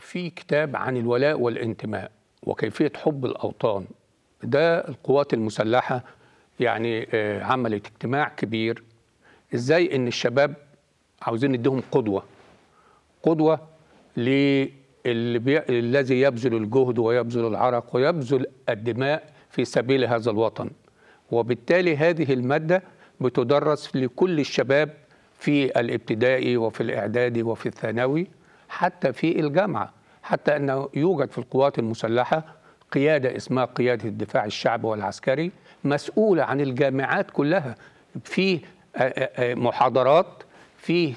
في كتاب عن الولاء والانتماء وكيفية حب الأوطان ده القوات المسلحة يعني آه، عملت اجتماع كبير ازاي ان الشباب عاوزين نديهم قدوة قدوة الذي يبذل الجهد ويبذل العرق ويبذل الدماء في سبيل هذا الوطن وبالتالي هذه المادة بتدرس لكل الشباب في الابتدائي وفي الإعدادي وفي الثانوي حتى في الجامعة حتى أنه يوجد في القوات المسلحة قيادة اسمها قيادة الدفاع الشعبي والعسكري مسؤولة عن الجامعات كلها في آه، آه، آه، محاضرات في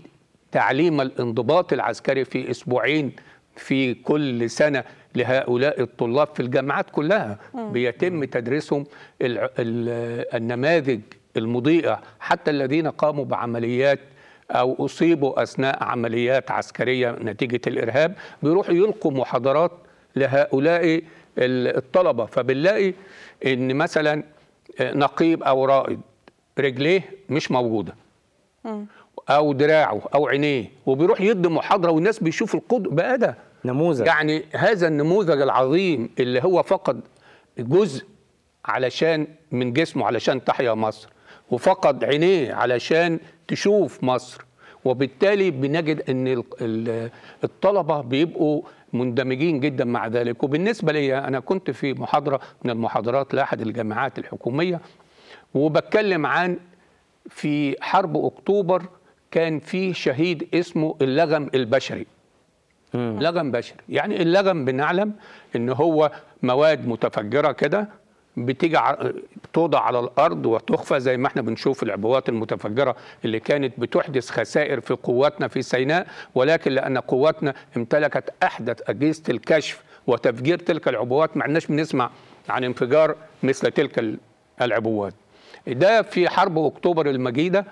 تعليم الانضباط العسكري في أسبوعين في كل سنة لهؤلاء الطلاب في الجامعات كلها بيتم تدريسهم النماذج المضيئة حتى الذين قاموا بعمليات أو أصيبوا أثناء عمليات عسكرية نتيجة الإرهاب بيروحوا يلقوا محاضرات لهؤلاء الطلبة فبنلاقي إن مثلا آه، نقيب أو رائد رجليه مش موجودة أو دراعه أو عينيه وبيروح يدي محاضرة والناس بيشوف القدر بقى ده نموذج يعني هذا النموذج العظيم اللي هو فقد جزء علشان من جسمه علشان تحيا مصر وفقد عينيه علشان تشوف مصر وبالتالي بنجد ان الطلبه بيبقوا مندمجين جدا مع ذلك وبالنسبه لي انا كنت في محاضره من المحاضرات لاحد الجامعات الحكوميه وبتكلم عن في حرب اكتوبر كان في شهيد اسمه اللغم البشري مم. لغم بشري يعني اللغم بنعلم ان هو مواد متفجره كده بتيجي توضع على الارض وتخفى زي ما احنا بنشوف العبوات المتفجره اللي كانت بتحدث خسائر في قواتنا في سيناء ولكن لان قواتنا امتلكت احدث اجهزه الكشف وتفجير تلك العبوات ما عندناش بنسمع عن انفجار مثل تلك العبوات. ده في حرب اكتوبر المجيده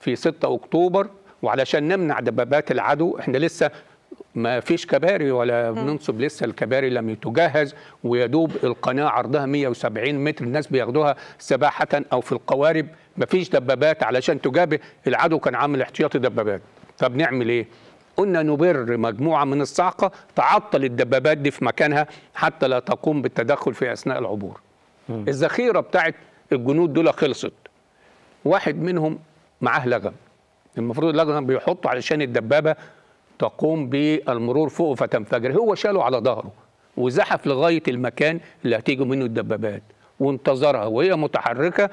في 6 اكتوبر وعلشان نمنع دبابات العدو احنا لسه ما فيش كباري ولا بننصب لسه الكباري لم تجهز ويدوب القناه عرضها 170 متر الناس بياخدوها سباحه او في القوارب ما فيش دبابات علشان تجابه العدو كان عامل احتياطي دبابات طب نعمل ايه؟ قلنا نبر مجموعه من الصعقه تعطل الدبابات دي في مكانها حتى لا تقوم بالتدخل في اثناء العبور. الذخيره بتاعت الجنود دول خلصت. واحد منهم معاه لغم. المفروض اللغم بيحطه علشان الدبابه تقوم بالمرور فوقه فتنفجر هو شاله على ظهره وزحف لغاية المكان اللي هتيجي منه الدبابات وانتظرها وهي متحركة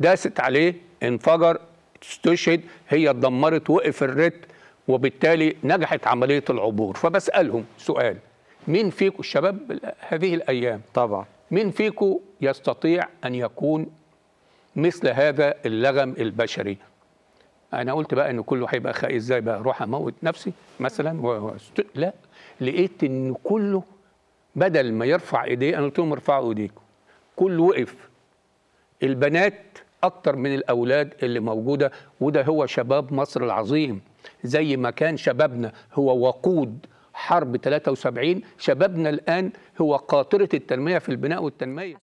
داست عليه انفجر استشهد هي اتدمرت وقف الرت وبالتالي نجحت عملية العبور فبسألهم سؤال مين فيكم الشباب هذه الأيام طبعا مين فيكم يستطيع أن يكون مثل هذا اللغم البشري انا قلت بقى ان كله هيبقى خ... ازاي بقى اروح اموت نفسي مثلا و... لا لقيت ان كله بدل ما يرفع ايديه انا قلت لهم ارفعوا ايديكم كله وقف البنات اكتر من الاولاد اللي موجوده وده هو شباب مصر العظيم زي ما كان شبابنا هو وقود حرب 73 شبابنا الان هو قاطره التنميه في البناء والتنميه